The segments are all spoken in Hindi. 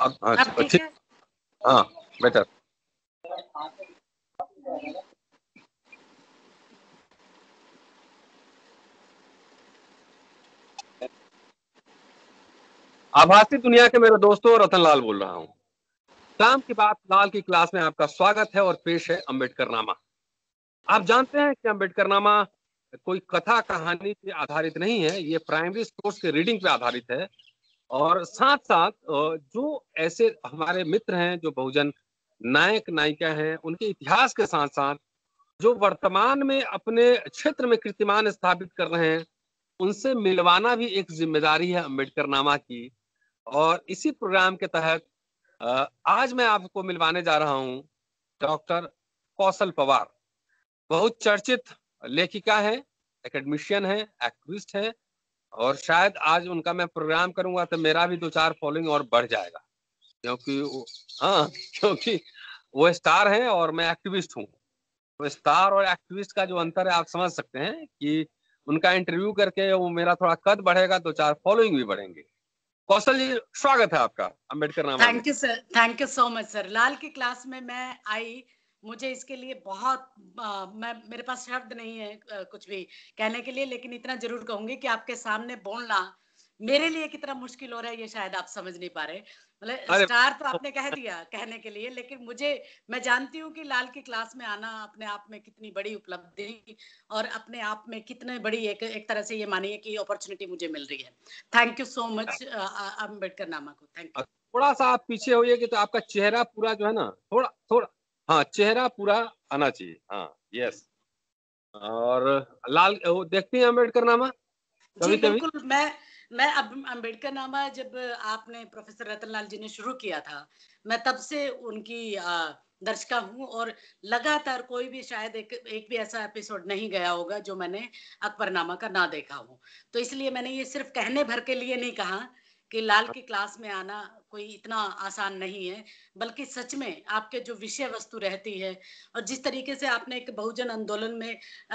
हाँ बेटर हाँ, आभासी दुनिया के मेरे दोस्तों रतन लाल बोल रहा हूँ शाम की बात लाल की क्लास में आपका स्वागत है और पेश है अम्बेडकर नामा आप जानते हैं कि अम्बेडकर नामा कोई कथा कहानी पे आधारित नहीं है ये प्राइमरी स्कोर्स के रीडिंग पे आधारित है और साथ साथ जो ऐसे हमारे मित्र हैं जो बहुजन नायक नायिका हैं उनके इतिहास के साथ साथ जो वर्तमान में अपने क्षेत्र में कीर्तिमान स्थापित कर रहे हैं उनसे मिलवाना भी एक जिम्मेदारी है अम्बेडकर नामा की और इसी प्रोग्राम के तहत आज मैं आपको मिलवाने जा रहा हूं डॉक्टर कौशल पवार बहुत चर्चित लेखिका है एकेडमिशियन है एक्टिविस्ट है और शायद आज उनका मैं प्रोग्राम करूंगा तो मेरा भी दो चार फॉलोइंग और बढ़ जाएगा क्योंकि हाँ क्योंकि वो स्टार हैं और मैं एक्टिविस्ट हूँ तो स्टार और एक्टिविस्ट का जो अंतर है आप समझ सकते हैं कि उनका इंटरव्यू करके वो मेरा थोड़ा कद बढ़ेगा दो चार फॉलोइंग भी बढ़ेंगे कौशल जी स्वागत है आपका अम्बेडकर नाम thank you sir thank you so much sir लाल की क्लास में मैं आई मुझे इसके लिए बहुत आ, मैं मेरे पास शब्द नहीं है आ, कुछ भी कहने के लिए लेकिन इतना जरूर कहूंगी कि आपके सामने बोलना मेरे लिए कितना मुश्किल हो रहा है ये शायद आप समझ नहीं पा रहे मतलब स्टार तो आपने कह दिया कहने के लिए लेकिन मुझे मैं जानती हूँ कि लाल की क्लास में आना अपने आप में कितनी बड़ी उपलब्धि और अपने आप में कितने बड़ी एक एक तरह से ये मानिए कि अपॉर्चुनिटी मुझे मिल रही है thank you so much Ambedkar Nama को थैंक यू थोड़ा सा आप पीछे होइए कि तो आपका चेहरा पूरा जो है ना थोड़ा थोड़ा हाँ चेहरा पूरा आना चाहिए हाँ यस और लाल वो देखते हैं अम्बेडकर नामा कभी जी बिल्कुल मैं मैं अब अम्बेडकर नामा जब आपने प्रोफेसर रतनलाल जी ने शुरू किया था मैं तब से उनकी दर्शका हूँ और लगातार कोई भी शायद एक एक भी ऐसा एपिसोड नहीं गया होगा जो मैंने अकबरनामा का ना देखा हो तो इसलिए मैंने ये सिर्फ कहने भर के लिए नहीं कहा कि लाल की क्लास में आना कोई इतना आसान नहीं है बल्कि सच में आपके जो विषय वस्तु रहती है और जिस तरीके से आपने एक बहुजन आंदोलन में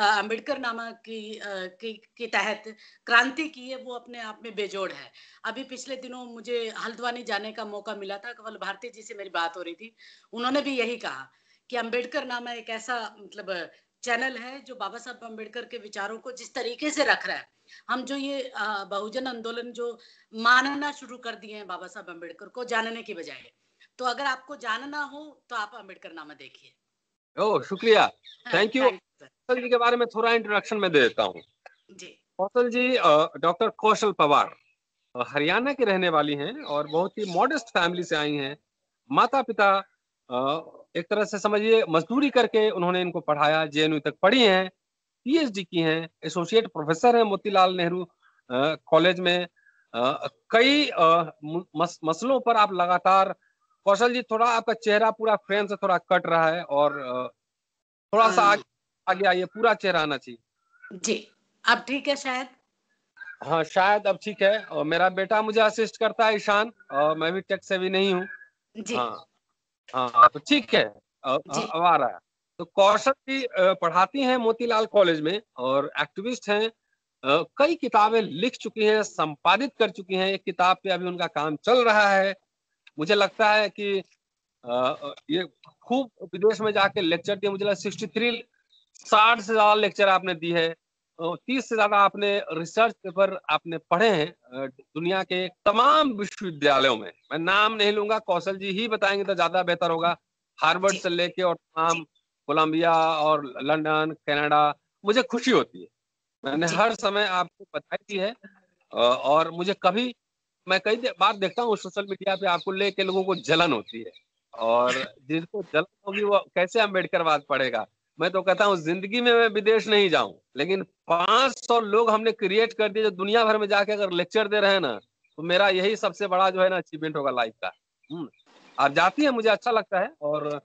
अम्बेडकर नामा की आ, की के तहत क्रांति की है वो अपने आप में बेजोड़ है अभी पिछले दिनों मुझे हल्द्वानी जाने का मौका मिला था कवल भारती जी से मेरी बात हो रही थी उन्होंने भी यही कहा कि अम्बेडकर नामा एक ऐसा मतलब चैनल है जो बाबा साहब अम्बेडकर के विचारों को जिस तरीके से रख रहा है हम जो ये बहुजन आंदोलन जो मानना शुरू कर दिए हैं बाबा साहब अम्बेडकर को जानने के बजाय तो अगर आपको जानना हो तो आप अम्बेडकर नामा देखिए ओ शुक्रिया थैंक यू कौशल जी के बारे में थोड़ा इंट्रोडक्शन में दे देता हूँ कौशल जी डॉक्टर कौशल पवार हरियाणा के रहने वाली हैं और बहुत ही मॉडेस्ट फैमिली से आई हैं माता पिता एक तरह से समझिए मजदूरी करके उन्होंने इनको पढ़ाया जे तक पढ़ी हैं पीएचडी की हैं एसोसिएट प्रोफेसर हैं मोतीलाल नेहरू कॉलेज में आ, कई आ, मस, मसलों पर आप लगातार कौशल जी थोड़ा आपका चेहरा पूरा फ्रेम से थोड़ा कट रहा है और थोड़ा सा हाँ। आगे, आगे आइए पूरा चेहरा आना चाहिए जी अब ठीक है शायद हाँ शायद अब ठीक है और मेरा बेटा मुझे असिस्ट करता है ईशान और मैं भी टेक्स से भी नहीं हूँ हाँ हाँ तो ठीक है अब आ रहा है तो कौशल जी पढ़ाती हैं मोतीलाल कॉलेज में और एक्टिविस्ट हैं कई किताबें लिख चुकी हैं संपादित कर चुकी हैं एक किताब पे अभी उनका काम चल रहा है मुझे लगता है कि ये खूब विदेश में जाके लेक्चर दिए मुझे लगता सिक्सटी थ्री साठ से ज्यादा लेक्चर आपने दी है तो तीस से ज्यादा आपने रिसर्च पेपर आपने पढ़े हैं दुनिया के तमाम विश्वविद्यालयों में मैं नाम नहीं लूंगा कौशल जी ही बताएंगे तो ज्यादा बेहतर होगा हार्वर्ड से लेके और तमाम कोलंबिया और लंदन कनाडा मुझे खुशी होती है मैंने हर समय आपको बताई दी है और मुझे कभी मैं कई दे, बार देखता हूँ सोशल मीडिया पे आपको लेके लोगों को जलन होती है और जिनको जलन होगी वो कैसे अम्बेडकर पढ़ेगा मैं तो कहता हूँ जिंदगी में मैं विदेश नहीं जाऊं लेकिन 500 लोग हमने क्रिएट कर दिए जो दुनिया भर में जाके अगर लेक्चर दे रहे हैं ना तो मेरा यही सबसे बड़ा जो है ना अचीवमेंट होगा लाइफ का हम्म, आप जाती है मुझे अच्छा लगता है और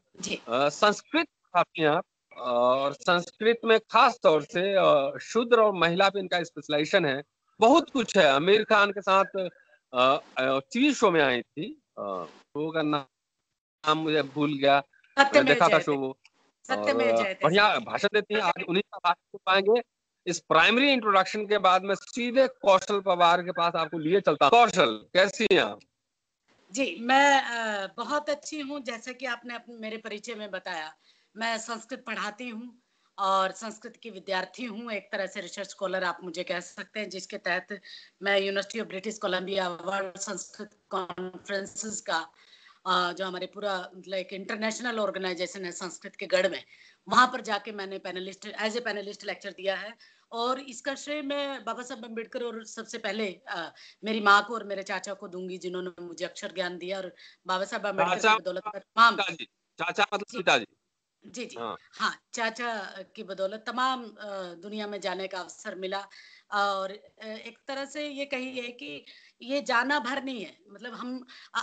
संस्कृत खाती हैं आप और संस्कृत में खास तौर से शूद्र और महिला पे इनका स्पेशलाइजेशन है बहुत कुछ है आमिर खान के साथ टीवी शो में आई थी शो का नाम मुझे भूल गया देखा था शो वो बढ़िया भाषण देती है आज उन्हीं का भाषण पाएंगे इस प्राइमरी इंट्रोडक्शन के बाद में सीधे कौशल पवार के पास आपको लिए चलता कौशल कैसी हैं आप जी मैं बहुत अच्छी हूँ जैसे कि आपने मेरे परिचय में बताया मैं संस्कृत पढ़ाती हूँ और संस्कृत की विद्यार्थी हूँ एक तरह से रिसर्च स्कॉलर आप मुझे कह सकते हैं जिसके तहत मैं university of British Columbia world Sanskrit conferences का जो हमारे पूरा लाइक इंटरनेशनल ऑर्गेनाइजेशन है संस्कृत के गढ़ में वहां पर जाके मैंने panelist as a panelist lecture दिया है और इसका श्रेय मैं बाबा साहब अम्बेडकर और सबसे पहले आ, मेरी माँ को और मेरे चाचा को दूंगी जिन्होंने मुझे अक्षर ज्ञान दिया और बाबा साहब अम्बेडकर की बदौलत हाँ। चाचा मतलब पिताजी जी जी हाँ, हाँ चाचा की बदौलत तमाम दुनिया में जाने का अवसर मिला और एक तरह से ये कही है कि ये जाना भर नहीं है मतलब हम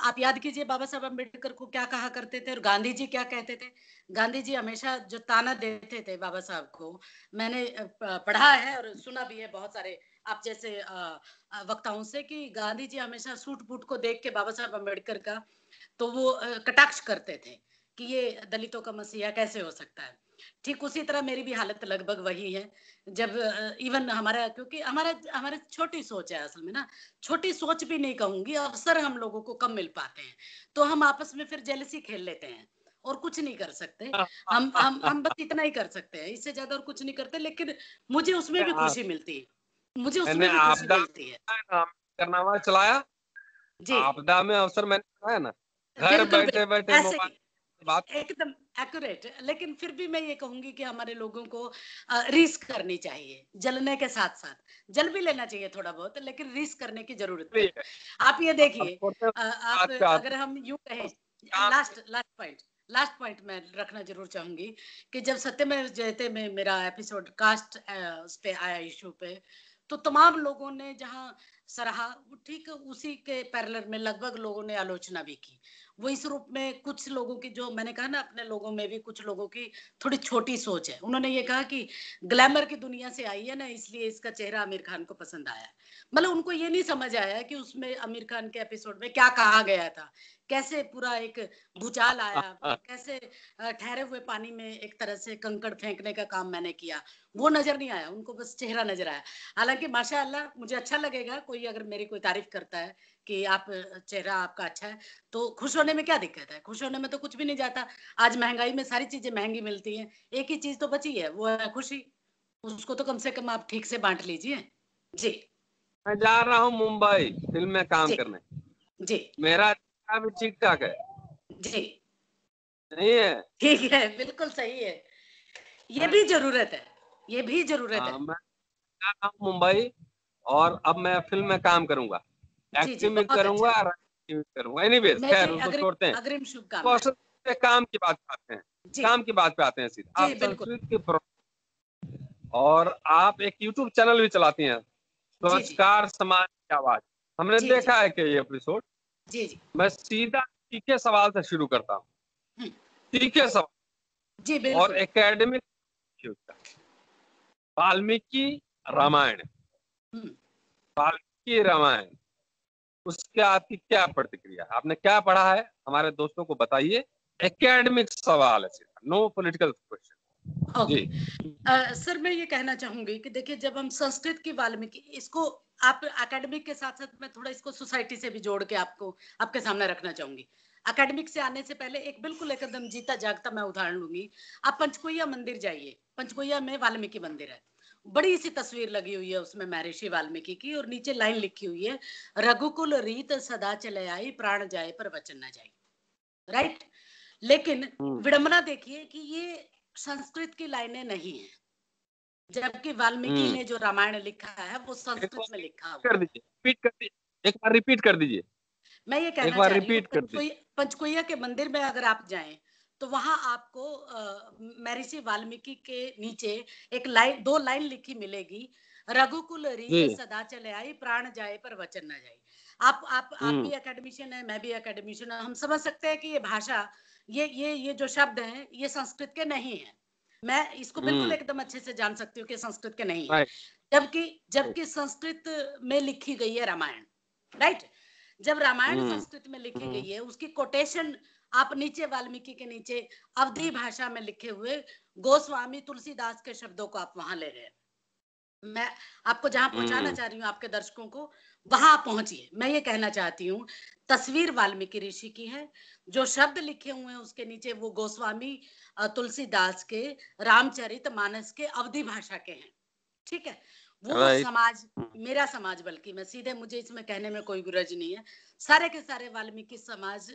आप याद कीजिए बाबा साहब अम्बेडकर को क्या कहा करते थे और गांधी जी क्या कहते थे गांधी जी हमेशा जो ताना देते थे बाबा साहब को मैंने पढ़ा है और सुना भी है बहुत सारे आप जैसे वक्ताओं से कि गांधी जी हमेशा सूट बूट को देख के बाबा साहब अम्बेडकर का तो वो कटाक्ष करते थे कि ये दलितों का मसीहा कैसे हो सकता है ठीक उसी तरह मेरी भी हालत लगभग वही है जब इवन हमारा क्योंकि हमारा हमारा छोटी सोच है असल में ना छोटी सोच भी नहीं कहूंगी अवसर हम लोगों को कम मिल पाते हैं तो हम आपस में फिर जेलसी खेल लेते हैं और कुछ नहीं कर सकते हाँ, हाँ, हम हाँ, हम हम बस इतना ही कर सकते हैं इससे ज्यादा और कुछ नहीं करते लेकिन मुझे उसमें भी खुशी मिलती है मुझे उसमें भी खुशी मिलती है करनामा चलाया जी आपदा में अवसर मैंने ना घर बैठे बैठे मोबाइल बात एकदम एक्यूरेट लेकिन फिर भी मैं ये कहूंगी कि हमारे लोगों को रिस्क करनी चाहिए जलने के साथ साथ जल भी लेना चाहिए थोड़ा बहुत लेकिन रिस्क करने की जरूरत है आप ये देखिए आप अगर हम यू कहें last last point last point मैं रखना जरूर चाहूंगी कि जब सत्यमेव जयते में मेरा एपिसोड कास्ट उस पे आया इशू पे तो तमाम लोगों ने जहाँ सराहा ठीक उसी के पैरलर में लगभग लोगों ने आलोचना भी की वो इस रूप में कुछ लोगों की जो मैंने कहा ना अपने लोगों में भी कुछ लोगों की थोड़ी छोटी सोच है उन्होंने ये कहा कि ग्लैमर की दुनिया से आई है ना इसलिए इसका चेहरा आमिर खान को पसंद आया मतलब उनको ये नहीं समझ आया कि उसमें आमिर खान के एपिसोड में क्या कहा गया था कैसे पूरा एक भूचाल आया हाँ, हाँ। कैसे ठहरे हुए पानी में एक तरह से कंकड़ फेंकने का काम मैंने किया वो नजर नहीं आया उनको बस चेहरा नजर आया हालांकि माशा अल्लाह मुझे अच्छा लगेगा कोई अगर मेरी कोई तारीफ करता है कि आप चेहरा आपका अच्छा है तो खुश होने में क्या दिक्कत है खुश होने में तो कुछ भी नहीं जाता आज महंगाई में सारी चीजें महंगी मिलती हैं एक ही चीज तो बची है वो है खुशी उसको तो कम से कम आप ठीक से बांट लीजिए जी मैं जा रहा हूँ मुंबई फिल्म में काम करने जी मेरा ठीक ठाक है जी नहीं है ठीक है बिल्कुल सही है ये भी जरूरत है ये भी जरूरत आ, है हाँ, मैं मुंबई और अब मैं फिल्म में काम करूंगा एक्टिंग करूंगा करूंगा खैर उसको छोड़ते हैं काम की बात आते हैं काम की बात पे आते हैं सीधा आप संस्कृत के और आप एक यूट्यूब चैनल भी चलाती हैं संस्कार समाज की आवाज हमने देखा है कि ये एपिसोड जी जी मैं सीधा तीखे सवाल से शुरू करता हूँ हम्म। तीखे सवाल जी बिल्कुल और एकेडमिक वाल्मीकि रामायण हम्म। वाल्मीकि रामायण उसके आपकी क्या प्रतिक्रिया आपने क्या पढ़ा है हमारे दोस्तों को बताइए एकेडमिक सवाल है सीधा नो पॉलिटिकल क्वेश्चन सर मैं ये कहना चाहूंगी कि देखिए जब हम संस्कृत की वाल्मीकि इसको आप एकेडमिक के साथ साथ मैं थोड़ा इसको सोसाइटी से भी जोड़ के आपको आपके सामने रखना चाहूंगी अकेडमिक से आने से पहले एक बिल्कुल एकदम जीता जागता मैं उदाहरण लूंगी आप पंचकोया मंदिर जाइए पंचकोया में वाल्मीकि मंदिर है बड़ी सी तस्वीर लगी हुई है उसमें महर्षि वाल्मीकि की और नीचे लाइन लिखी हुई है रघुकुल रीत सदा चले आई प्राण जाए पर वचन न जाए राइट लेकिन हम्म। विडंबना देखिए कि ये संस्कृत की लाइनें नहीं है जबकि वाल्मीकि हम्म। ने जो रामायण लिखा है वो संस्कृत में लिखा कर दीजिए रिपीट कर दीजिए एक बार रिपीट कर दीजिए मैं ये कहना एक बार रिपीट कर दीजिए पंचकुया के मंदिर में अगर आप जाएं तो वहां आपको महर्षि वाल्मीकि के नीचे एक लाइन दो लाइन लिखी मिलेगी रघुकुल सदा चले आई प्राण जाए पर वचन न जाए आप आप आप हम्म। भी एकेडमिशियन है मैं भी एकेडमिशियन हम समझ सकते हैं कि ये भाषा ये ये ये जो शब्द हैं ये संस्कृत के नहीं है मैं इसको बिल्कुल हम्म। एकदम अच्छे से जान सकती हूँ कि संस्कृत के नहीं है जबकि जबकि संस्कृत में लिखी गई है रामायण राइट जब रामायण हम्म। संस्कृत में लिखी हम्म। गई है उसकी कोटेशन आप नीचे वाल्मीकि के नीचे अवधि भाषा में लिखे हुए गोस्वामी तुलसीदास के शब्दों को आप वहां ले रहे हैं मैं आपको जहां पहुंचाना हम्म। चाह रही हूँ आपके दर्शकों को वहां पहुंचिए मैं ये कहना चाहती हूँ तस्वीर वाल्मीकि ऋषि की है जो शब्द लिखे हुए हैं उसके नीचे वो गोस्वामी तुलसीदास के रामचरित मानस के अवधि भाषा के हैं ठीक है वो समाज hmm. मेरा समाज बल्कि मैं सीधे मुझे इसमें कहने में कोई गुरज नहीं है सारे के सारे वाल्मीकि समाज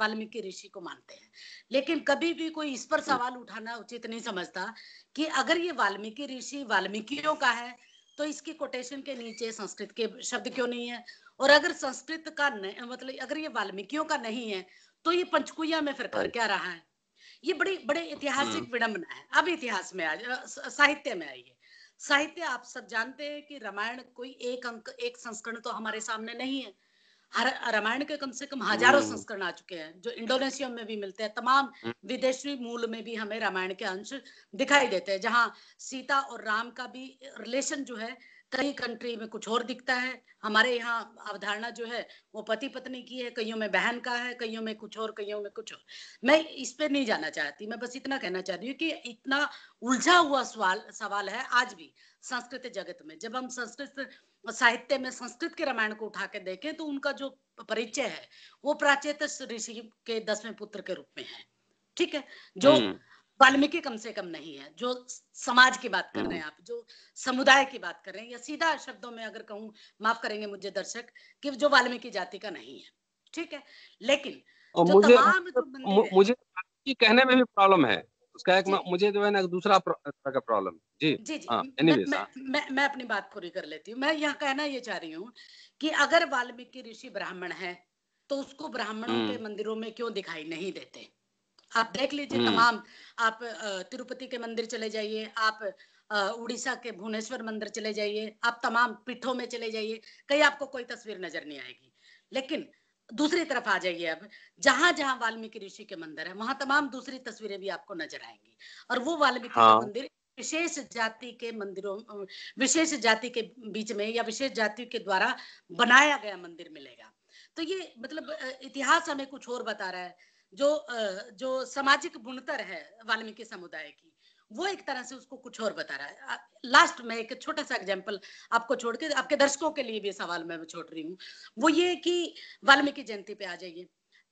वाल्मीकि ऋषि को मानते हैं लेकिन कभी भी कोई इस पर hmm. सवाल उठाना उचित नहीं समझता कि अगर ये वाल्मीकि ऋषि वाल्मीकियों का है तो इसकी कोटेशन के नीचे संस्कृत के शब्द क्यों नहीं है और अगर संस्कृत का मतलब अगर ये वाल्मीकियों का नहीं है तो ये पंचकुया में फिर कर क्या रहा है ये बड़ी बड़े ऐतिहासिक hmm. विडंबना है अब इतिहास में आ साहित्य में आई है साहित्य आप सब जानते हैं कि रामायण कोई एक अंक एक संस्करण तो हमारे सामने नहीं है हर रामायण के कम से कम हजारों हम्म। संस्करण आ चुके हैं जो इंडोनेशिया में भी मिलते हैं तमाम हम्म। विदेशी मूल में भी हमें रामायण के अंश दिखाई देते हैं जहाँ सीता और राम का भी रिलेशन जो है कई कंट्री में कुछ और दिखता है हमारे यहाँ अवधारणा जो है वो पति पत्नी की है कईयों में बहन का है कईयों में कुछ और कईयों में कुछ और मैं इस पे नहीं जाना चाहती मैं बस इतना कहना चाह रही हूँ कि इतना उलझा हुआ सवाल सवाल है आज भी संस्कृत जगत में जब हम संस्कृत साहित्य में संस्कृत के रामायण को उठा के देखें तो उनका जो परिचय है वो प्राचेत ऋषि के दसवें पुत्र के रूप में है ठीक है जो हम्म। वाल्मीकि कम से कम नहीं है जो समाज की बात कर रहे हैं हम्म। आप जो समुदाय की बात कर रहे हैं या सीधा शब्दों में अगर कहूँ माफ करेंगे मुझे दर्शक कि जो वाल्मीकि जाति का नहीं है ठीक है लेकिन और जो मुझे जो मतलब मुझे कहने में भी प्रॉब्लम है उसका एक मुझे जो है ना दूसरा का प्रॉब्लम जी जी जी आ, हाँ, मैं, मैं, हाँ। मैं, मैं अपनी बात पूरी कर लेती हूँ मैं यहाँ कहना ये चाह रही हूँ कि अगर वाल्मीकि ऋषि ब्राह्मण है तो उसको ब्राह्मणों के हम्म। मंदिरों में क्यों दिखाई नहीं देते आप देख लीजिए हम्म। तमाम आप तिरुपति के मंदिर चले जाइए आप उड़ीसा के भुवनेश्वर मंदिर चले जाइए आप तमाम पीठों में चले जाइए कहीं आपको कोई तस्वीर नजर नहीं आएगी लेकिन दूसरी तरफ आ जाइए अब जहां जहां वाल्मीकि ऋषि के मंदिर है वहां तमाम दूसरी तस्वीरें भी आपको नजर आएंगी और वो वाल्मीकि हाँ। मंदिर विशेष जाति के मंदिरों विशेष जाति के बीच में या विशेष जाति के द्वारा बनाया गया मंदिर मिलेगा तो ये मतलब इतिहास हमें कुछ और बता रहा है जो जो सामाजिक बुणतर है वाल्मीकि समुदाय की वो एक तरह से उसको कुछ और बता रहा है लास्ट में एक छोटा सा एग्जाम्पल आपको छोड़ के आपके दर्शकों के लिए भी सवाल मैं छोड़ रही हूँ वो ये कि वाल्मीकि जयंती पे आ जाइए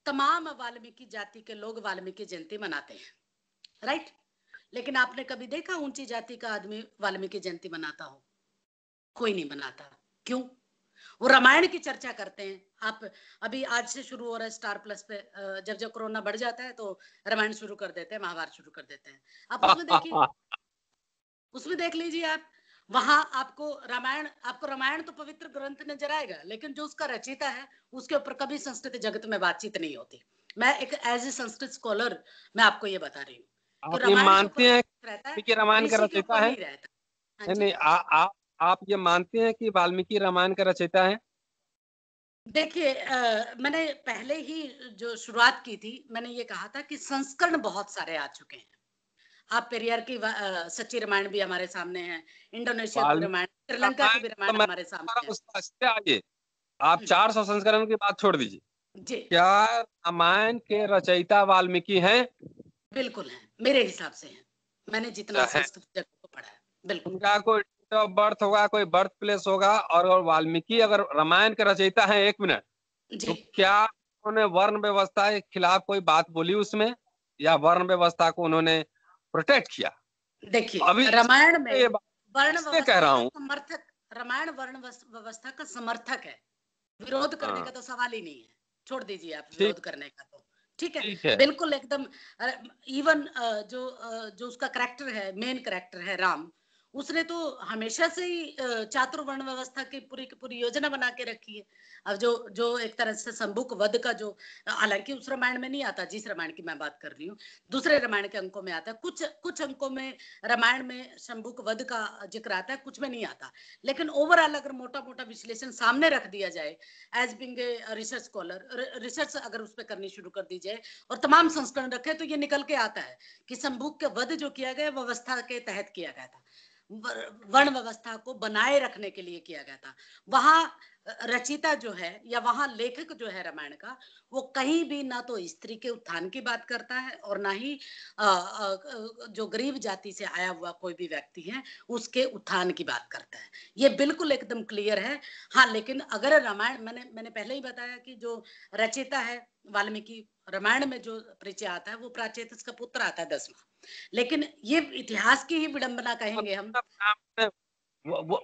तमाम वाल्मीकि जाति के लोग वाल्मीकि जयंती मनाते हैं राइट लेकिन आपने कभी देखा ऊंची जाति का आदमी वाल्मीकि जयंती मनाता हो कोई नहीं मनाता क्यों वो रामायण की चर्चा करते हैं आप अभी आज से शुरू हो रहा है स्टार प्लस पे जब जब कोरोना बढ़ जाता है तो रामायण शुरू कर देते हैं महाभारत शुरू कर देते हैं आप उसमें देखिए उसमें देख लीजिए आप वहां आपको रामायण आपको रामायण तो पवित्र ग्रंथ नजर आएगा लेकिन जो उसका रचयिता है उसके ऊपर कभी संस्कृत जगत में बातचीत नहीं होती मैं एक एज ए संस्कृत स्कॉलर मैं आपको ये बता रही हूँ आप तो ये मानते हैं कि रामायण का रचयिता है नहीं, हाँ नहीं आप आप ये मानते हैं कि वाल्मीकि रामायण का रचयिता है देखिए मैंने पहले ही जो शुरुआत की थी मैंने ये कहा था कि संस्करण बहुत सारे आ चुके हैं आप पेरियर की सच्ची रामायण भी हमारे सामने है इंडोनेशिया की रामायण श्रीलंका की भी रामायण तो हमारे सामने आइए आप हम्म। चार सौ संस्करण की बात छोड़ दीजिए जी क्या रामायण के रचयिता वाल्मीकि है बिल्कुल है मेरे हिसाब से है मैंने जितना अच्छा, संस्कृत को पढ़ा है बिल्कुल उनका कोई डेट ऑफ बर्थ होगा कोई बर्थ प्लेस होगा और वाल्मीकि अगर रामायण के रचयिता है एक मिनट तो क्या उन्होंने वर्ण व्यवस्था के खिलाफ कोई बात बोली उसमें या वर्ण व्यवस्था को उन्होंने प्रोटेक्ट किया देखिए अभी रामायण में वर्ण कह रहा हूँ समर्थक रामायण वर्ण व्यवस्था का समर्थक है विरोध करने का हाँ। तो सवाल ही नहीं है छोड़ दीजिए आप विरोध करने का तो ठीक है, है बिल्कुल एकदम इवन जो जो उसका करेक्टर है मेन करेक्टर है राम उसने तो हमेशा से ही छात्र वर्ण व्यवस्था की पूरी की पूरी योजना बना के रखी है अब जो जो एक तरह से संबुक वध का जो हालांकि उस रामायण में नहीं आता जिस रामायण की मैं बात कर रही हूँ दूसरे रामायण के अंकों में आता है कुछ कुछ अंकों में रामायण में शंबुक वध का जिक्र आता है कुछ में नहीं आता लेकिन ओवरऑल अगर मोटा मोटा विश्लेषण सामने रख दिया जाए as being a research scholar research अगर उस पर करनी शुरू कर दी जाए और तमाम संस्करण रखे तो ये निकल के आता है कि शंबुक वध जो किया गया व्यवस्था के तहत किया गया था वर्ण व्यवस्था को बनाए रखने के लिए किया गया था वहां रचिता जो है या वहां लेखक जो है रामायण का वो कहीं भी ना तो स्त्री के उत्थान की बात करता है और ना ही आ, आ, जो गरीब जाति से आया हुआ कोई भी व्यक्ति है उसके उत्थान की बात करता है ये बिल्कुल एकदम क्लियर है हाँ लेकिन अगर रामायण मैंने मैंने पहले ही बताया कि जो रचिता है वाल्मीकि रामायण में जो परिचय आता है वो प्राचेत का पुत्र आता है दसवा लेकिन ये इतिहास की ही विडंबना कहेंगे हम मतलब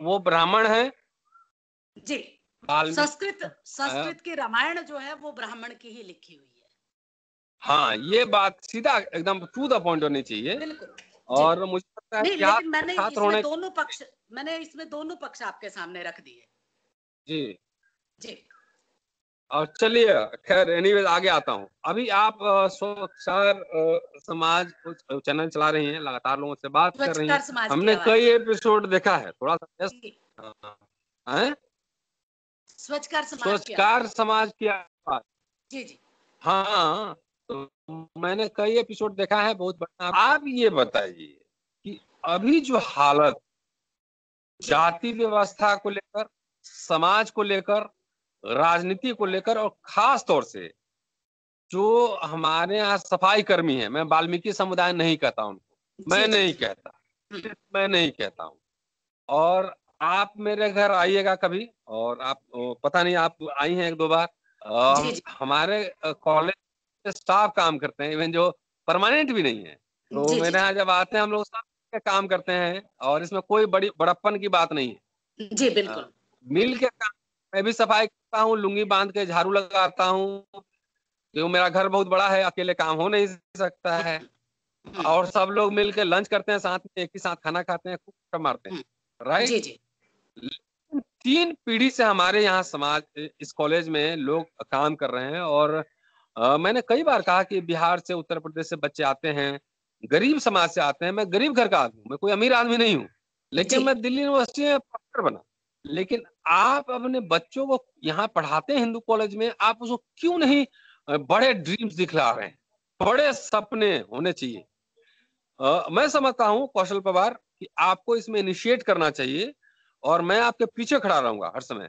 वो ब्राह्मण है जी संस्कृत हाँ। संस्कृत की रामायण जो है वो ब्राह्मण की ही लिखी हुई है हाँ ये बात सीधा एकदम टू द पॉइंट होनी चाहिए और मुझे लगता है कि मैंने इसमें दोनों पक्ष मैंने इसमें दोनों पक्ष आपके सामने रख दिए जी जी और चलिए खैर एनीवेज आगे आता हूँ अभी आप स्वक्षार समाज चैनल चला रही हैं लगातार लोगों से बात कर रही हैं हमने कई एपिसोड देखा है थोड़ा सा स्वच्छकार समाज स्वच्छकार समाज की आवाज जी जी हाँ तो मैंने कई एपिसोड देखा है बहुत बढ़िया आप ये बताइए कि अभी जो हालत जाति व्यवस्था को लेकर समाज को लेकर राजनीति को लेकर और खास तौर से जो हमारे यहाँ सफाई कर्मी है मैं वाल्मीकि समुदाय नहीं कहता उनको मैं नहीं कहता हम्म। मैं नहीं कहता हूँ और आप मेरे घर आइएगा कभी और आप पता नहीं आप आई हैं एक दो बार जी जी। हमारे कॉलेज स्टाफ काम करते हैं इवन जो परमानेंट भी नहीं है तो जी मेरे यहाँ जब आते हैं हम लोग काम करते हैं और इसमें कोई बड़ी बड़प्पन की बात नहीं है जी बिल्कुल मिल के काम मैं भी सफाई करता हूँ लुंगी बांध के झाड़ू लगाता हूँ जो मेरा घर बहुत बड़ा है अकेले काम हो नहीं सकता है हम्म। और सब लोग मिलके लंच करते हैं साथ में एक ही साथ खाना खाते हैं खूब मारते हैं राइट हम्म। जी जी तीन पीढ़ी से हमारे यहाँ समाज इस कॉलेज में लोग काम कर रहे हैं और आ, मैंने कई बार कहा कि बिहार से उत्तर प्रदेश से बच्चे आते हैं गरीब समाज से आते हैं मैं गरीब घर का आदमी हूँ मैं कोई अमीर आदमी नहीं हूँ लेकिन मैं दिल्ली यूनिवर्सिटी में प्रोफेसर बना लेकिन आप अपने बच्चों को यहाँ पढ़ाते हैं हिंदू कॉलेज में आप उसको क्यों नहीं बड़े ड्रीम्स दिखला रहे हैं बड़े सपने होने चाहिए आ, मैं समझता हूँ कौशल पवार कि आपको इसमें इनिशिएट करना चाहिए और मैं आपके पीछे खड़ा रहूंगा हर समय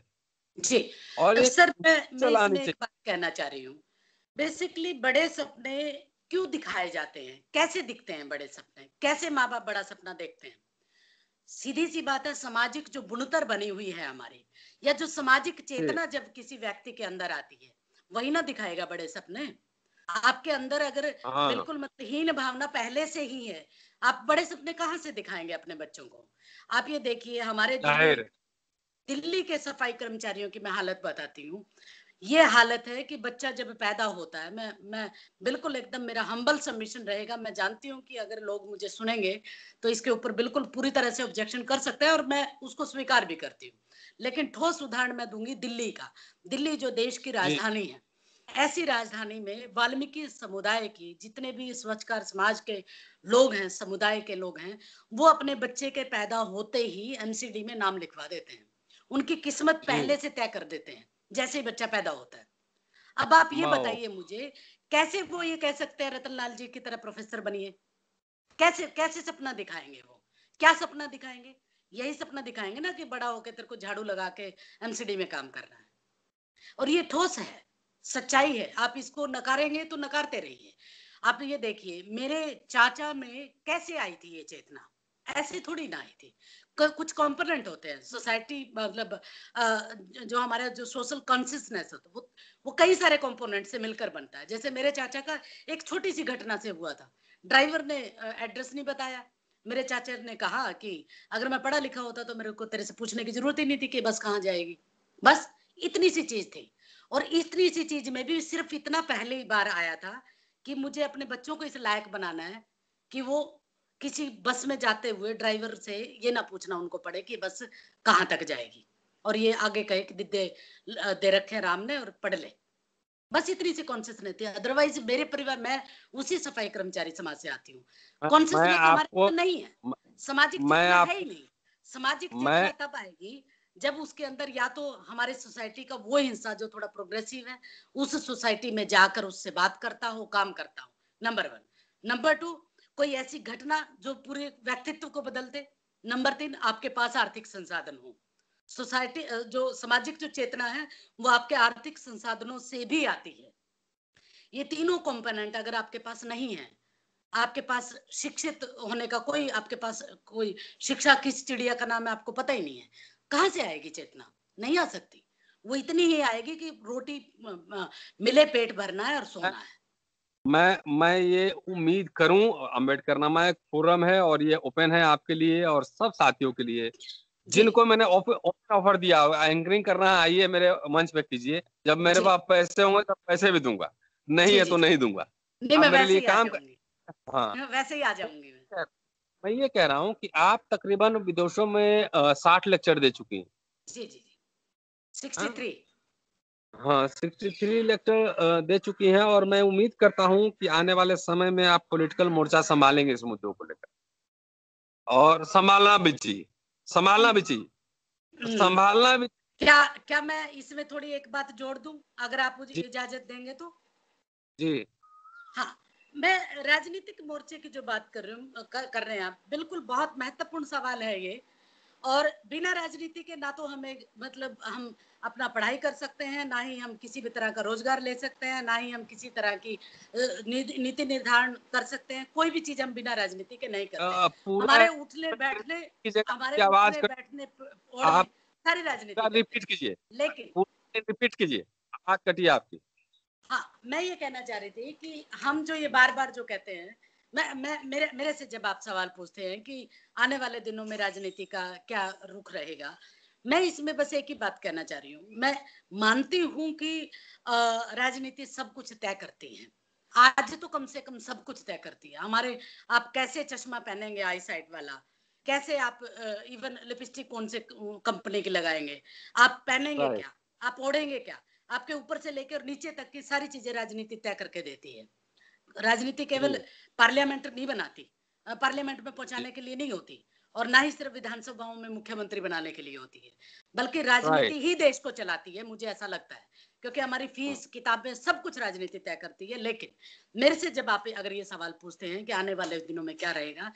जी और तो सर मैं, मैं इसमें एक बात कहना चाह रही हूँ बेसिकली बड़े सपने क्यों दिखाए जाते हैं कैसे दिखते हैं बड़े सपने कैसे माँ बाप बड़ा सपना देखते हैं सीधी सी बात है सामाजिक जो बुणतर बनी हुई है हमारी या जो सामाजिक चेतना जब किसी व्यक्ति के अंदर आती है वही ना दिखाएगा बड़े सपने आपके अंदर अगर हाँ। बिल्कुल मतहीन भावना पहले से ही है आप बड़े सपने कहाँ से दिखाएंगे अपने बच्चों को आप ये देखिए हमारे दिल्ली के सफाई कर्मचारियों की मैं हालत बताती हूँ ये हालत है कि बच्चा जब पैदा होता है मैं मैं बिल्कुल एकदम मेरा हम्बल सबमिशन रहेगा मैं जानती हूँ कि अगर लोग मुझे सुनेंगे तो इसके ऊपर बिल्कुल पूरी तरह से ऑब्जेक्शन कर सकते हैं और मैं उसको स्वीकार भी करती हूँ लेकिन ठोस उदाहरण मैं दूंगी दिल्ली का दिल्ली जो देश की राजधानी है ऐसी राजधानी में वाल्मीकि समुदाय की जितने भी स्वच्छकार समाज के लोग हैं समुदाय के लोग हैं वो अपने बच्चे के पैदा होते ही एमसीडी में नाम लिखवा देते हैं उनकी किस्मत पहले से तय कर देते हैं जैसे ही बच्चा पैदा होता है अब आप ये बताइए मुझे कैसे वो ये कह सकते हैं रतन लाल जी की तरह प्रोफेसर बनिए कैसे कैसे सपना दिखाएंगे वो क्या सपना दिखाएंगे यही सपना दिखाएंगे ना कि बड़ा होकर तेरे को झाड़ू लगा के एमसीडी में काम करना है और ये ठोस है सच्चाई है आप इसको नकारेंगे तो नकारते रहिए आप ये देखिए मेरे चाचा में कैसे आई थी ये चेतना ऐसे थोड़ी ना आई थी कुछ कंपोनेंट होते हैं सोसाइटी मतलब जो हमारा जो सोशल कॉन्शियसनेस होता है वो वो कई सारे कंपोनेंट से मिलकर बनता है जैसे मेरे चाचा का एक छोटी सी घटना से हुआ था ड्राइवर ने एड्रेस नहीं बताया मेरे चाचा ने कहा कि अगर मैं पढ़ा लिखा होता तो मेरे को तेरे से पूछने की जरूरत ही नहीं थी कि बस कहाँ जाएगी बस इतनी सी चीज थी और इतनी सी चीज में भी सिर्फ इतना पहले ही बार आया था कि मुझे अपने बच्चों को इस लायक बनाना है कि वो किसी बस में जाते हुए ड्राइवर से ये ना पूछना उनको पड़े कि बस कहाँ तक जाएगी और ये आगे कहे कि दे, दे रखे राम ने और पढ़ ले बस इतनी सी कॉन्सियसनेस थी अदरवाइज मेरे परिवार मैं उसी सफाई कर्मचारी समाज से आती हूँ कॉन्सियसनेस हमारे नहीं है सामाजिक मैं आप, है ही नहीं सामाजिक तब आएगी जब उसके अंदर या तो हमारे सोसाइटी का वो हिस्सा जो थोड़ा प्रोग्रेसिव है उस सोसाइटी में जाकर उससे बात करता हो काम करता हो नंबर वन नंबर टू कोई ऐसी घटना जो पूरे व्यक्तित्व को बदलते नंबर तीन आपके पास आर्थिक संसाधन हो सोसाइटी जो सामाजिक जो चेतना है वो आपके आर्थिक संसाधनों से भी आती है ये तीनों कंपोनेंट अगर आपके पास नहीं है आपके पास शिक्षित होने का कोई आपके पास कोई शिक्षा किस चिड़िया का नाम है आपको पता ही नहीं है कहाँ से आएगी चेतना नहीं आ सकती वो इतनी ही आएगी कि रोटी मिले पेट भरना है और सोना है मैं मैं ये उम्मीद करूं अम्बेडकर नामा एक फोरम है और ये ओपन है आपके लिए और सब साथियों के लिए जिनको मैंने ओपन ऑफर दिया एंकरिंग करना आइए मेरे मंच पे कीजिए जब मेरे पास पैसे होंगे तब पैसे भी दूंगा नहीं है तो नहीं दूंगा नहीं, मैं वैसे लिए काम कर... हाँ वैसे ही आ जाऊंगी मैं ये कह रहा हूँ कि आप तकरीबन विदेशों में साठ लेक्चर दे चुकी हैं जी जी हाँ। सिक्सटी थ्री हाँ सिक्सटी थ्री लेक्चर दे चुकी हैं और मैं उम्मीद करता हूँ कि आने वाले समय में आप पॉलिटिकल मोर्चा संभालेंगे इस मुद्दों को लेकर और संभालना भी चाहिए संभालना भी चाहिए हम्म। संभालना भी क्या क्या मैं इसमें थोड़ी एक बात जोड़ दूं अगर आप मुझे इजाजत देंगे तो जी हाँ मैं राजनीतिक मोर्चे की जो बात कर रही हूँ कर, कर रहे हैं आप बिल्कुल बहुत महत्वपूर्ण सवाल है ये और बिना राजनीति के ना तो हमें मतलब हम अपना पढ़ाई कर सकते हैं ना ही हम किसी भी तरह का रोजगार ले सकते हैं ना ही हम किसी तरह की नीति निर्धारण कर सकते हैं कोई भी चीज हम बिना राजनीति के नहीं करते हमारे उठने बैठने हमारे उठने बैठने सारी राजनीति रिपीट कीजिए लेकिन रिपीट कीजिए आपकी हाँ मैं ये कहना चाह रही थी कि हम जो ये बार बार जो कहते हैं मैं मैं मेरे मेरे से जब आप सवाल पूछते हैं कि आने वाले दिनों में राजनीति का क्या रुख रहेगा मैं इसमें बस एक ही बात कहना चाह रही हूँ मैं मानती हूँ कि राजनीति सब कुछ तय करती है आज तो कम से कम सब कुछ तय करती है हमारे आप कैसे चश्मा पहनेंगे आई साइड वाला कैसे आप इवन लिपस्टिक कौन से कंपनी की लगाएंगे आप पहनेंगे क्या आप ओढ़ेंगे क्या आपके ऊपर से लेकर नीचे तक की सारी चीजें राजनीति तय करके देती है राजनीति केवल तो- पार्लियामेंट नहीं बनाती पार्लियामेंट में पहुंचाने के लिए नहीं होती और ना ही सिर्फ विधानसभाओं में मुख्यमंत्री बनाने के लिए होती है बल्कि राजनीति ही देश को चलाती है मुझे ऐसा लगता है क्योंकि हमारी फीस हाँ। किताबें सब कुछ राजनीति तय करती है लेकिन मेरे से जब आप अगर ये सवाल पूछते हैं कि आने वाले दिनों में क्या रहेगा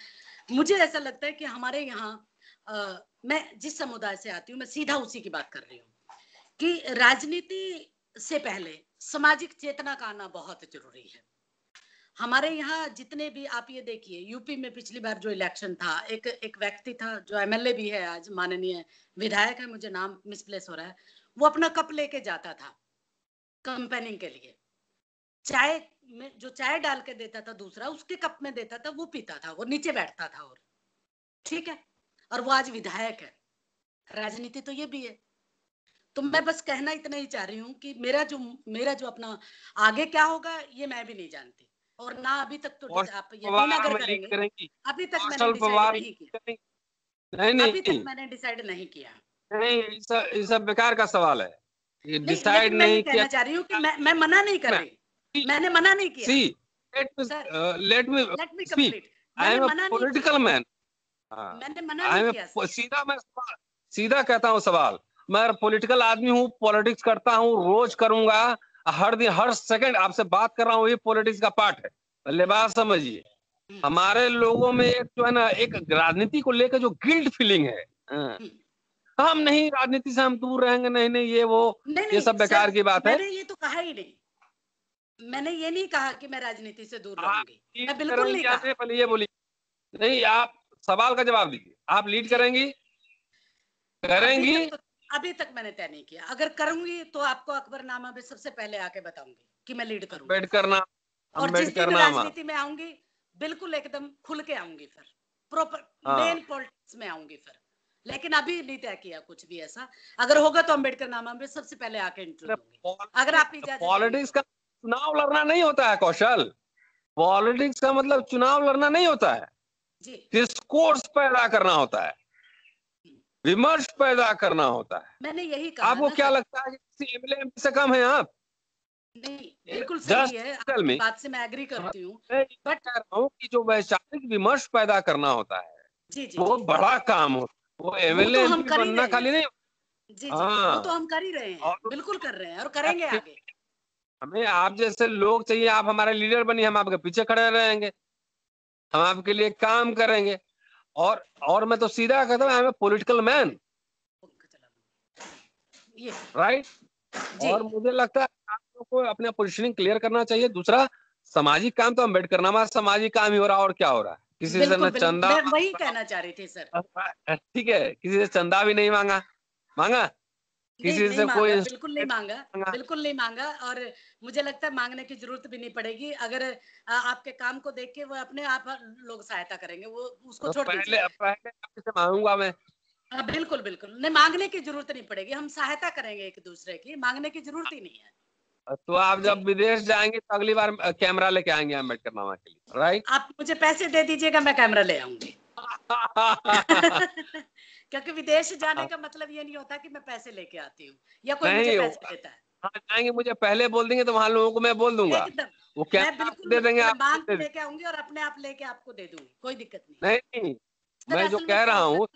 मुझे ऐसा लगता है कि हमारे यहाँ मैं जिस समुदाय से आती हूँ मैं सीधा उसी की बात कर रही हूँ कि राजनीति से पहले सामाजिक चेतना का आना बहुत जरूरी है हमारे यहाँ जितने भी आप ये देखिए यूपी में पिछली बार जो इलेक्शन था एक एक व्यक्ति था जो एमएलए भी है आज माननीय विधायक है मुझे नाम मिसप्लेस हो रहा है वो अपना कप लेके जाता था कंपेनिंग के लिए चाय में जो चाय डाल के देता था दूसरा उसके कप में देता था वो पीता था वो नीचे बैठता था और ठीक है और वो आज विधायक है राजनीति तो ये भी है तो मैं बस कहना इतना ही चाह रही हूँ कि मेरा जो मेरा जो अपना आगे क्या होगा ये मैं भी नहीं जानती और ना अभी तक तो आप ये करेंगे अभी तक मैंने डिसाइड नहीं किया नहीं सब बेकार का सवाल है ये डिसाइड नहीं, नहीं किया चाह रही हूँ कि मैं मैं मना नहीं कर रही मैं, मैंने मना नहीं किया see let me let me complete I am a political man मैंने मना नहीं किया सीधा मैं सीधा कहता हूँ सवाल मैं पॉलिटिकल आदमी हूँ पॉलिटिक्स करता हूँ रोज करूंगा हर दिन हर सेकंड आपसे बात कर रहा हूँ ये पॉलिटिक्स का पार्ट है लिबास समझिए हम्म। हमारे लोगों में एक जो है ना एक राजनीति को लेकर जो गिल्ड फीलिंग है हाँ। हम नहीं राजनीति से हम दूर रहेंगे नहीं नहीं ये वो नहीं, ये सब बेकार की बात है ये तो कहा ही नहीं मैंने ये नहीं कहा कि मैं राजनीति से दूर रहूंगी मैं बिल्कुल नहीं कहा पहले ये बोली नहीं आप सवाल का जवाब दीजिए आप लीड करेंगी करेंगी अभी तक मैंने तय नहीं किया अगर करूंगी तो आपको नामा भी सबसे पहले आके बताऊंगी कि मैं लीड करूंगी अम्बेडकर नाम और जिस दिन राजनीति में आऊंगी बिल्कुल एकदम खुल के आऊंगी फिर प्रॉपर मेन पॉलिटिक्स में आऊंगी फिर लेकिन अभी नहीं तय किया कुछ भी ऐसा अगर होगा तो अम्बेडकर नामा में सबसे पहले आके इंटरव्यू मतलब अगर आप पॉलिटिक्स का चुनाव लड़ना नहीं होता है कौशल पॉलिटिक्स का मतलब चुनाव लड़ना नहीं होता है जी डिस्कोर्स पैदा करना होता है विमर्श पैदा करना होता है मैंने यही कहा आपको क्या लगता है किसी एमएलए एमपी से कम है आप नहीं बिल्कुल हूँ कि जो वैचारिक विमर्श पैदा करना होता है जी जी वो बड़ा काम होता है वो तो एमएलए एमपी बनना खाली नहीं जी जी हाँ। तो हम कर ही रहे हैं बिल्कुल कर रहे हैं और करेंगे आगे हमें आप जैसे लोग चाहिए आप हमारे लीडर बनिए हम आपके पीछे खड़े रहेंगे हम आपके लिए काम करेंगे और और मैं तो सीधा कहता हूँ I am political man right और मुझे लगता है आप लोग को अपना पोजिशनिंग क्लियर करना चाहिए दूसरा सामाजिक काम तो अम्बेडकर नाम सामाजिक काम ही हो रहा और क्या हो रहा है किसी से ना चंदा वही कहना चाह रही थी सर ठीक है किसी से चंदा भी नहीं मांगा मांगा किसी से कोई बिल्कुल नहीं मांगा बिल्कुल नहीं मांगा और मुझे लगता है मांगने की जरूरत भी नहीं पड़ेगी अगर आपके काम को देख के वो अपने आप लोग सहायता करेंगे वो उसको छोड़ पहले, पहले आपसे मांगूंगा मैं आ, बिल्कुल बिल्कुल नहीं मांगने की जरूरत नहीं पड़ेगी हम सहायता करेंगे एक दूसरे की मांगने की जरूरत ही नहीं है तो आप जब विदेश जाएंगे तो अगली बार कैमरा लेके आएंगे अम्बेडकर मामा के लिए राइट आप मुझे पैसे दे दीजिएगा मैं कैमरा ले आऊंगी क्योंकि विदेश जाने हाँ। का मतलब ये नहीं होता कि मैं पैसे लेके आती हूँ या कोई मुझे पैसे देता है वहाँ जाएंगे मुझे पहले बोल देंगे तो वहाँ लोगों को मैं बोल दूंगा वो क्या दे देंगे आप दे लेके आऊंगी और अपने आप लेके आपको दे दूंगी कोई दिक्कत नहीं नहीं मैं जो कह रहा हूँ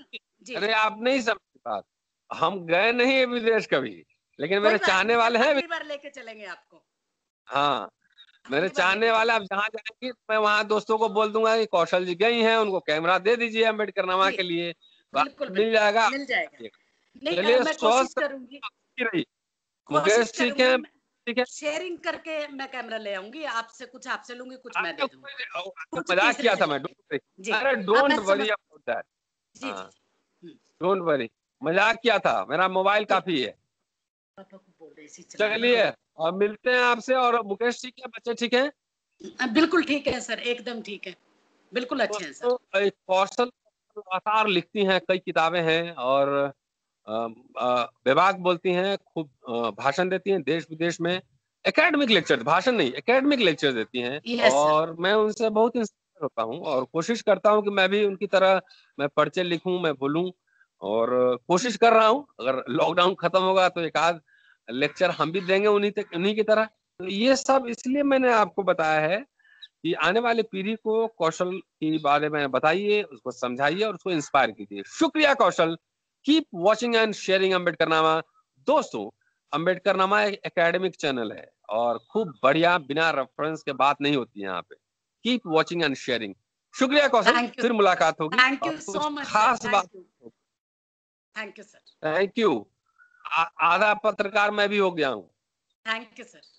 अरे आप नहीं समझ बात हम गए नहीं है विदेश कभी लेकिन मेरे चाहने वाले हैं लेके चलेंगे आपको हाँ मेरे चाहने वाले आप जहाँ जाएंगे मैं वहाँ दोस्तों को बोल दूंगा कि कौशल जी गई हैं उनको कैमरा दे दीजिए अम्बेडकर नामा के लिए मिल जाएगा मिल जाएगा नहीं मैं कोशिश करूंगी कोशिश ठीक है ठीक है शेयरिंग करके मैं कैमरा ले आऊंगी आपसे कुछ आपसे लूंगी कुछ मैं हाँ, दे तो दूंगी मजाक किया था मैं अरे डोंट वरी अबाउट दैट हाँ। हम्म। डोंट वरी मजाक किया था मेरा मोबाइल काफी है चलिए और मिलते हैं आपसे और मुकेश ठीक है बच्चे ठीक है बिल्कुल ठीक है सर एकदम ठीक है बिल्कुल अच्छे हैं सर तो कौशल लगातार लिखती हैं कई किताबें हैं और विभाग बोलती हैं खूब भाषण देती हैं देश विदेश में एकेडमिक लेक्चर भाषण नहीं एकेडमिक लेक्चर देती हैं yes, और मैं उनसे बहुत इंस्पायर होता हूँ और कोशिश करता हूँ कि मैं भी उनकी तरह मैं पर्चे लिखूं मैं बोलूं और कोशिश कर रहा हूँ अगर लॉकडाउन खत्म होगा तो एक आध लेक्चर हम भी देंगे उन्हीं तक उन्हीं की तरह तो ये सब इसलिए मैंने आपको बताया है कि आने वाली पीढ़ी को कौशल के बारे में बताइए उसको समझाइए और उसको इंस्पायर कीजिए शुक्रिया Kaushal keep watching and sharing Ambedkar Nama दोस्तों अम्बेडकर नामा एक एकेडमिक चैनल है और खूब बढ़िया बिना रेफरेंस के बात नहीं होती है यहाँ पे कीप वॉचिंग एंड शेयरिंग शुक्रिया कौशल फिर मुलाकात होगी थैंक यू सो मच खास बात thank you sir thank you आधा पत्रकार मैं भी हो गया हूँ थैंक यू सर